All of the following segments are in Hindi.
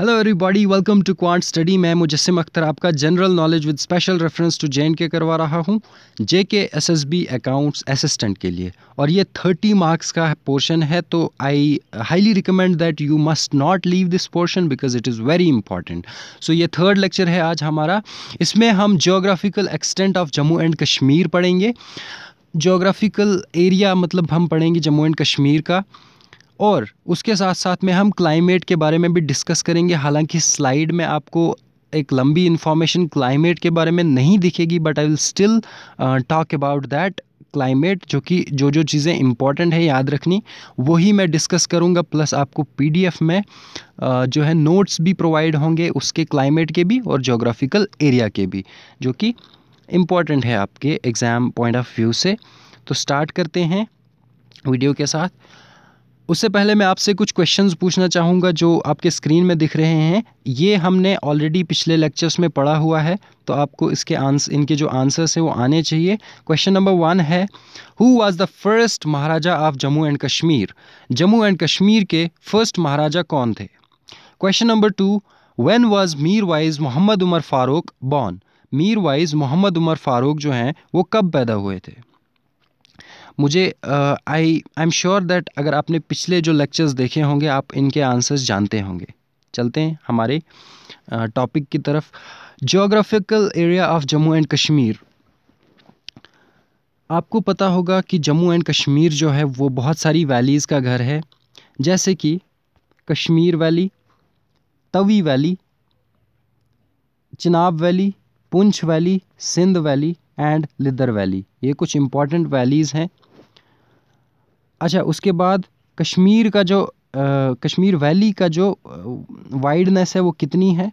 hello everybody welcome to quant study मैं मुजस्म अख्तर आपका general knowledge with special reference to J K करवा रहा हूँ J K S S B accounts assistant के लिए और ये थर्टी मार्क्स का पोर्शन है तो I highly recommend that you must not leave this portion because it is very important so ये थर्ड लेक्चर है आज हमारा इसमें हम geographical extent of Jammu and Kashmir पढ़ेंगे जोग्राफिकल एरिया मतलब हम पढ़ेंगे जम्मू एंड कश्मीर का और उसके साथ साथ में हम क्लाइमेट के बारे में भी डिस्कस करेंगे हालांकि स्लाइड में आपको एक लंबी इन्फॉर्मेशन क्लाइमेट के बारे में नहीं दिखेगी but I will still talk about that climate जो कि जो जो चीज़ें इंपॉर्टेंट है याद रखनी वही मैं डिस्कस करूँगा प्लस आपको पीडीएफ में uh, जो है नोट्स भी प्रोवाइड होंगे उसके क्लाइमेट के भी और जोग्राफिकल एरिया के भी जो कि इम्पॉर्टेंट है आपके एग्ज़ाम पॉइंट ऑफ व्यू से तो स्टार्ट करते हैं वीडियो के साथ उससे पहले मैं आपसे कुछ क्वेश्चंस पूछना चाहूँगा जो आपके स्क्रीन में दिख रहे हैं ये हमने ऑलरेडी पिछले लेक्चर्स में पढ़ा हुआ है तो आपको इसके आंसर इनके जो आंसर्स हैं वो आने चाहिए क्वेश्चन नंबर वन है who was the first Maharaja of Jammu and Kashmir Jammu and Kashmir के फर्स्ट महाराजा कौन थे question number two when was Mirwaiz Mohammad Umar Farooq born Mirwaiz Mohammad Umar Farooq जो हैं वो कब पैदा हुए थे मुझे I I am sure that अगर आपने पिछले जो लेक्चर्स देखे होंगे आप इनके आंसर्स जानते होंगे चलते हैं हमारे टॉपिक uh, की तरफ geographical area of Jammu and Kashmir आपको पता होगा कि जम्मू एंड कश्मीर जो है वो बहुत सारी वैलीज़ का घर है जैसे कि Kashmir valley Tawi valley Chenab valley Poonch valley Sindh valley and Lidder valley ये कुछ इंपॉर्टेंट वैलीज़ हैं अच्छा उसके बाद कश्मीर का जो कश्मीर वैली का जो वाइडनेस है वो कितनी है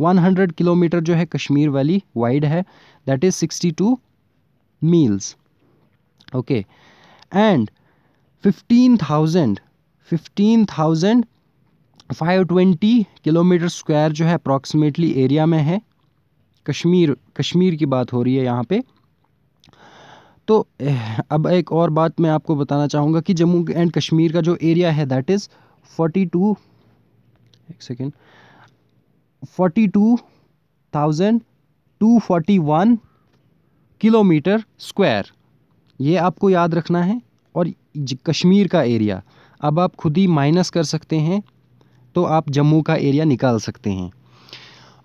100 किलोमीटर जो है कश्मीर वैली वाइड है that is 62 miles okay and 15,000 15,000 520 kilometre square जो है अप्रॉक्सीमेटली एरिया में है कश्मीर कश्मीर की बात हो रही है यहाँ पे तो अब एक और बात मैं आपको बताना चाहूँगा कि जम्मू एंड कश्मीर का जो एरिया है दैट इज़ फोर्टी टू एक second forty two thousand two forty one kilometre square ये आपको याद रखना है और कश्मीर का एरिया अब आप खुद ही माइनस कर सकते हैं तो आप जम्मू का एरिया निकाल सकते हैं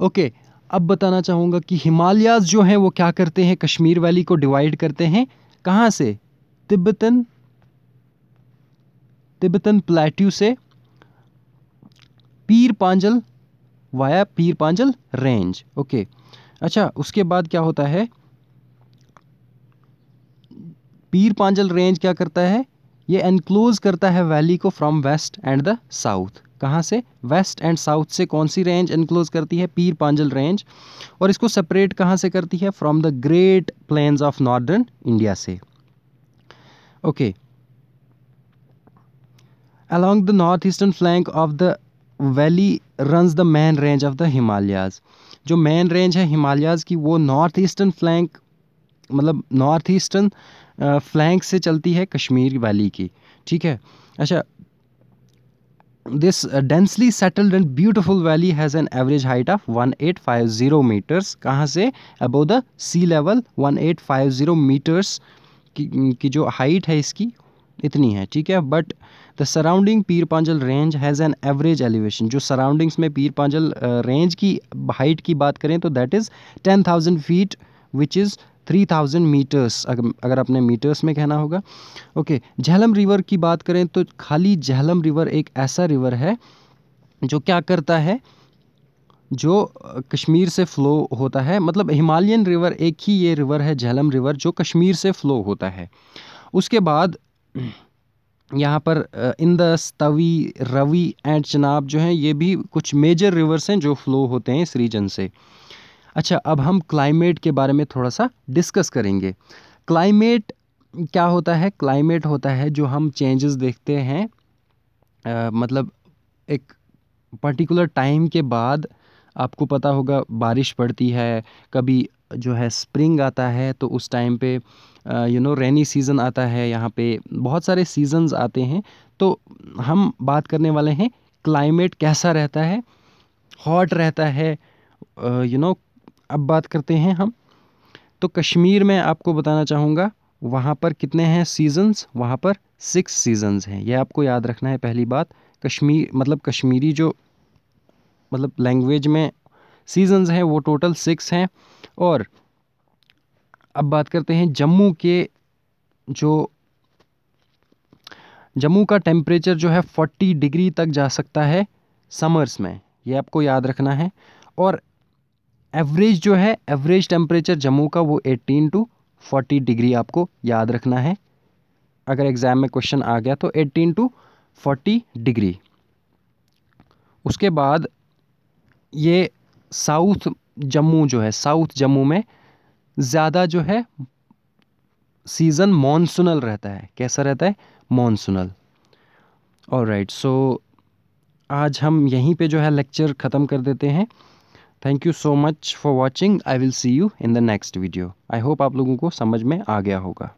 ओके अब बताना चाहूँगा कि हिमालयाज जो हैं वो क्या करते हैं कश्मीर वैली को डिवाइड करते हैं कहाँ से तिब्बतन तिब्बतन प्लेट्यू से पीर पांजल वाया पीर पांजल रेंज ओके अच्छा उसके बाद क्या होता है पीर पांजल रेंज क्या करता है ये एनक्लोज करता है वैली को from west and the south कहाँ से वेस्ट एंड साउथ से कौन सी रेंज इनक्लोज करती है पीर पांजल रेंज और इसको सेपरेट कहाँ से करती है from the great plains of northern India से okay along the north eastern flank of the valley runs the main range of the Himalayas जो मैन रेंज है हिमालयाज़ की वो नॉर्थ ईस्टर्न फ्लैंक मतलब नॉर्थ ईस्टर्न फ्लैंक से चलती है कश्मीर वैली की ठीक है अच्छा this uh, densely settled and beautiful valley has an average height of 1850 meters kahan se above the sea level 1850 meters ki jo height hai iski itni hai theek hai but the surrounding peer panjal range has an average elevation jo surroundings mein peer panjal range की हाइट की बात करें तो that is ten thousand feet which is three thousand metres अगर अपने मीटर्स में कहना होगा ओके झेलम रिवर की बात करें तो खाली झेलम रिवर एक ऐसा रिवर है जो क्या करता है जो कश्मीर से फ़्लो होता है मतलब हिमालयन रिवर एक ही ये रिवर है झेलम रिवर जो कश्मीर से फ़्लो होता है उसके बाद यहाँ पर इंदस तवी रवि एंड चनाब जो हैं ये भी कुछ मेजर रिवर्स हैं जो फ़्लो होते हैं इस रीजन से अच्छा अब हम क्लाइमेट के बारे में थोड़ा सा डिस्कस करेंगे क्लाइमेट क्या होता है क्लाइमेट होता है जो हम चेंजेस देखते हैं आ, मतलब एक पर्टिकुलर टाइम के बाद आपको पता होगा बारिश पड़ती है कभी जो है स्प्रिंग आता है तो उस टाइम पे यू नो रेनी सीज़न आता है यहाँ पे बहुत सारे सीजन्स आते हैं तो हम बात करने वाले हैं क्लाइमेट कैसा रहता है हॉट रहता है यू नो अब बात करते हैं हम तो कश्मीर में आपको बताना चाहूँगा वहाँ पर कितने हैं सीजन्स वहाँ पर सिक्स सीजन्स हैं यह आपको याद रखना है पहली बात कश्मीर मतलब कश्मीरी जो मतलब लैंग्वेज में सीजन्स हैं वो टोटल सिक्स हैं और अब बात करते हैं जम्मू के जो जम्मू का टेम्परेचर जो है फोर्टी डिग्री तक जा सकता है समर्स में ये आपको याद रखना है और एवरेज जो है एवरेज टेम्परेचर जम्मू का वो 18 टू 40 डिग्री आपको याद रखना है अगर एग्ज़ाम में क्वेश्चन आ गया तो 18 टू 40 डिग्री उसके बाद ये साउथ जम्मू जो है साउथ जम्मू में ज़्यादा जो है सीज़न मॉनसूनल रहता है कैसा रहता है मॉनसूनल और राइट सो आज हम यहीं पे जो है लेक्चर ख़त्म कर देते हैं thank you so much for watching I will see you in the next video I hope आप लोगों को समझ में आ गया होगा